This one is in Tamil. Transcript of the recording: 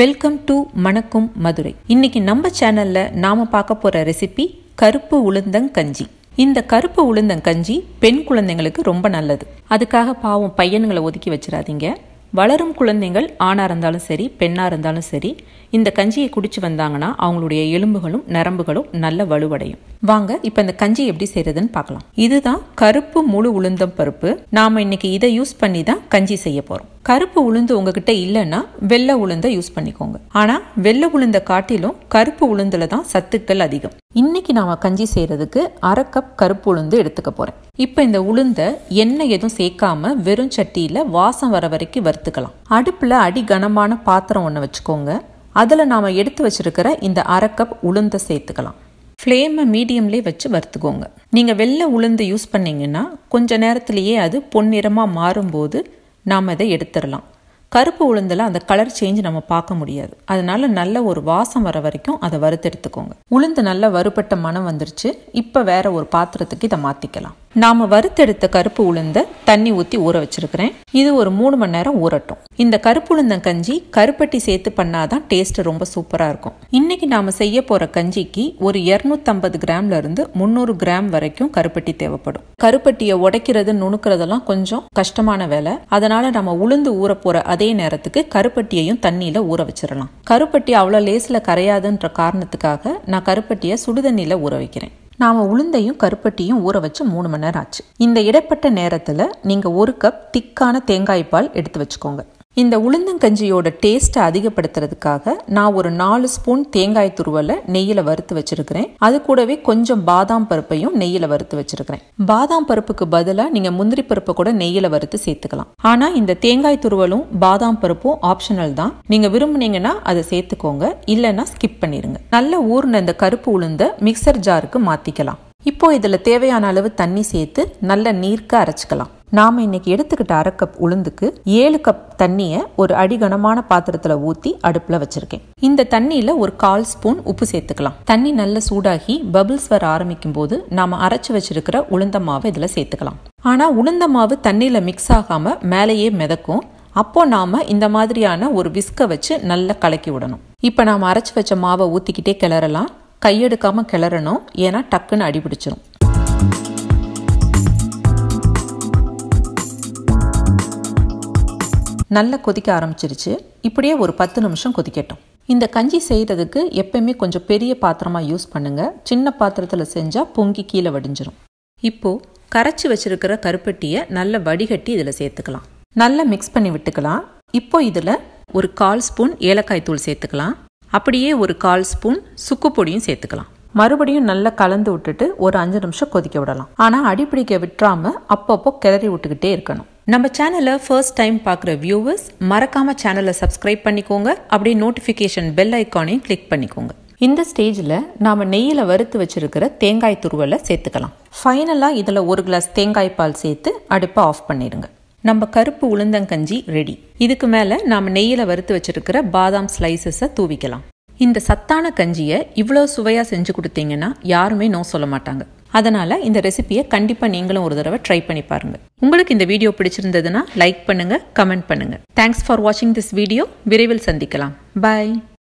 வெல்கம் டு மணக்கும் மதுரை இன்னைக்கு நம்ம சேனல்ல நாம பார்க்க போற ரெசிபி கருப்பு உளுந்தங்கஞ்சி இந்த கருப்பு உளுந்தங்கஞ்சி பெண் குழந்தைங்களுக்கு ரொம்ப நல்லது அதுக்காக பாவம் பையனுங்களை ஒதுக்கி வச்சிடாதீங்க வளரும் குழந்தைகள் ஆணாக இருந்தாலும் சரி பெண்ணாக இருந்தாலும் சரி இந்த கஞ்சியை குடிச்சு வந்தாங்கன்னா அவங்களுடைய எலும்புகளும் நரம்புகளும் நல்ல வலுவடையும் வாங்க இப்போ இந்த கஞ்சி எப்படி செய்யறதுன்னு பார்க்கலாம் இதுதான் கருப்பு முழு உளுந்தம் பருப்பு நாம இன்னைக்கு இதை யூஸ் பண்ணி தான் கஞ்சி செய்ய போறோம் கருப்பு உளுந்து உங்ககிட்ட இல்லைன்னா வெள்ளை உளுந்தை யூஸ் பண்ணிக்கோங்க ஆனா வெள்ளை உளுந்த காட்டிலும் கருப்பு உளுந்துல தான் சத்துக்கள் அதிகம் இன்னைக்கு நாம கஞ்சி செய்யறதுக்கு அரை கப் கருப்பு உளுந்து எடுத்துக்க போறேன் இப்போ இந்த உளுந்த எண்ணெய் எதுவும் சேர்க்காம வெறும் சட்டியில வாசம் வர வரைக்கும் வறுத்துக்கலாம் அடுப்புல அடி கனமான பாத்திரம் ஒன்று வச்சுக்கோங்க அதில் நாம் எடுத்து வச்சிருக்கிற இந்த அரை கப் உளுந்தை சேர்த்துக்கலாம் ஃப்ளேமை மீடியம்லேயே வச்சு வறுத்துக்கோங்க நீங்கள் வெள்ளை உளுந்து யூஸ் பண்ணிங்கன்னா கொஞ்ச நேரத்துலேயே அது பொன்னிறமாக மாறும்போது நாம் அதை எடுத்துடலாம் கருப்பு உளுந்தில் அந்த கலர் சேஞ்ச் நம்ம பார்க்க முடியாது அதனால் நல்ல ஒரு வாசம் வர வரைக்கும் அதை வறுத்து எடுத்துக்கோங்க உளுந்து நல்லா வறுபட்ட மனம் வந்துருச்சு இப்போ வேற ஒரு பாத்திரத்துக்கு இதை மாற்றிக்கலாம் நாம் வறுத்தெடுத்த கருப்பு உளுந்த தண்ணி ஊற்றி ஊற வச்சிருக்கிறேன் இது ஒரு மூணு மணி நேரம் ஊறட்டும் இந்த கருப்பு உளுந்த கஞ்சி கருப்பட்டி சேர்த்து பண்ணாதான் டேஸ்ட் ரொம்ப சூப்பராக இருக்கும் இன்னைக்கு நாம் செய்ய போகிற கஞ்சிக்கு ஒரு இரநூத்தம்பது கிராம்ல இருந்து முந்நூறு கிராம் வரைக்கும் கருப்பட்டி தேவைப்படும் கருப்பட்டியை உடைக்கிறது நுணுக்கிறதெல்லாம் கொஞ்சம் கஷ்டமான வேலை அதனால நம்ம உளுந்து ஊற போகிற அதே நேரத்துக்கு கருப்பட்டியையும் தண்ணியில் ஊற வச்சிடலாம் கருப்பட்டி அவ்வளோ லேசில் கரையாதுன்ற காரணத்துக்காக நான் கருப்பட்டியை சுடுதண்ணியில் ஊற வைக்கிறேன் நாம் உளுந்தையும் கருப்பட்டியும் ஊற வச்சு மூணு மணி நேரம் ஆச்சு இந்த இடைப்பட்ட நேரத்தில் நீங்கள் ஒரு கப் திக்கான தேங்காய் பால் எடுத்து வச்சுக்கோங்க இந்த உளுந்தங்கஞ்சியோட டேஸ்ட்டை அதிகப்படுத்துறதுக்காக நான் ஒரு நாலு ஸ்பூன் தேங்காய் துருவலை நெய்யில் வறுத்து வச்சிருக்கிறேன் அது கூடவே கொஞ்சம் பாதாம் பருப்பையும் நெய்யில் வறுத்து வச்சிருக்கிறேன் பாதாம் பருப்புக்கு பதிலாக நீங்கள் முந்திரி பருப்பை கூட நெய்யில் வறுத்து சேர்த்துக்கலாம் ஆனால் இந்த தேங்காய் துருவலும் பாதாம் பருப்பும் ஆப்ஷனல் தான் நீங்கள் விரும்புனீங்கன்னா அதை சேர்த்துக்கோங்க இல்லைன்னா ஸ்கிப் பண்ணிடுங்க நல்ல ஊர்ன இந்த கருப்பு உளுந்த மிக்சர் ஜாருக்கு மாற்றிக்கலாம் இப்போ இதில் தேவையான அளவு தண்ணி சேர்த்து நல்ல நீர்க்க அரைச்சிக்கலாம் நாம் இன்னைக்கு எடுத்துக்கிட்ட அரை கப் உளுந்துக்கு ஏழு கப் தண்ணியை ஒரு அடிகனமான பாத்திரத்தில் ஊற்றி அடுப்பில் வச்சுருக்கேன் இந்த தண்ணியில் ஒரு கால் ஸ்பூன் உப்பு சேர்த்துக்கலாம் தண்ணி நல்ல சூடாகி பபிள்ஸ் வர ஆரம்பிக்கும் போது நாம் அரைச்சி வச்சிருக்கிற உளுந்த மாவு இதில் சேர்த்துக்கலாம் ஆனால் உளுந்த மாவு தண்ணியில் மிக்ஸ் ஆகாமல் மேலேயே மிதக்கும் அப்போ நாம் இந்த மாதிரியான ஒரு விஸ்கை வச்சு நல்லா கலக்கி விடணும் இப்போ நாம் அரைச்சி வச்ச மாவை ஊற்றிக்கிட்டே கிளறலாம் கையெடுக்காமல் கிளறணும் ஏன்னா டக்குன்னு அடிபிடிச்சிடும் நல்லா கொதிக்க ஆரம்பிச்சிருச்சு இப்படியே ஒரு பத்து நிமிஷம் கொதிக்கட்டும் இந்த கஞ்சி செய்கிறதுக்கு எப்பயுமே கொஞ்சம் பெரிய பாத்திரமாக யூஸ் பண்ணுங்கள் சின்ன பாத்திரத்தில் செஞ்சால் பொங்கி கீழே வடிஞ்சிரும் இப்போது கரைச்சி வச்சுருக்கிற கருப்பட்டியை நல்லா வடிகட்டி இதில் சேர்த்துக்கலாம் நல்லா மிக்ஸ் பண்ணி விட்டுக்கலாம் இப்போ இதில் ஒரு கால் ஸ்பூன் ஏலக்காய் தூள் சேர்த்துக்கலாம் அப்படியே ஒரு கால் ஸ்பூன் சுக்கு பொடியும் சேர்த்துக்கலாம் மறுபடியும் நல்லா கலந்து விட்டுட்டு ஒரு அஞ்சு நிமிஷம் கொதிக்க விடலாம் ஆனால் அடிப்பிடிக்க விட்டுறாம அப்பப்போ கிளறி விட்டுக்கிட்டே இருக்கணும் நம்ம சேனலை ஃபர்ஸ்ட் டைம் பார்க்குற வியூவர்ஸ் மறக்காம சேனலை சப்ஸ்கிரைப் பண்ணிக்கோங்க அப்படியே நோட்டிஃபிகேஷன் பெல் ஐக்கானையும் கிளிக் பண்ணிக்கோங்க இந்த ஸ்டேஜில் நாம் நெய்யில் வறுத்து வச்சுருக்கிற தேங்காய் துருவலை சேர்த்துக்கலாம் ஃபைனலாக இதில் ஒரு கிளாஸ் தேங்காய் பால் சேர்த்து அடுப்பை ஆஃப் பண்ணிடுங்க நம்ம கருப்பு உளுந்தங்கஞ்சி ரெடி இதுக்கு மேலே நாம் நெய்யில் வறுத்து வச்சிருக்கிற பாதாம் ஸ்லைசஸை தூவிக்கலாம் இந்த சத்தான கஞ்சியை இவ்வளோ சுவையாக செஞ்சு கொடுத்தீங்கன்னா யாருமே நோ சொல்ல மாட்டாங்க அதனால் இந்த ரெசிபியை கண்டிப்பாக நீங்களும் ஒரு தடவை ட்ரை பண்ணி பாருங்கள் உங்களுக்கு இந்த வீடியோ பிடிச்சிருந்ததுன்னா லைக் பண்ணுங்கள் கமெண்ட் பண்ணுங்க தேங்க்ஸ் ஃபார் வாட்சிங் திஸ் வீடியோ விரைவில் சந்திக்கலாம் பாய்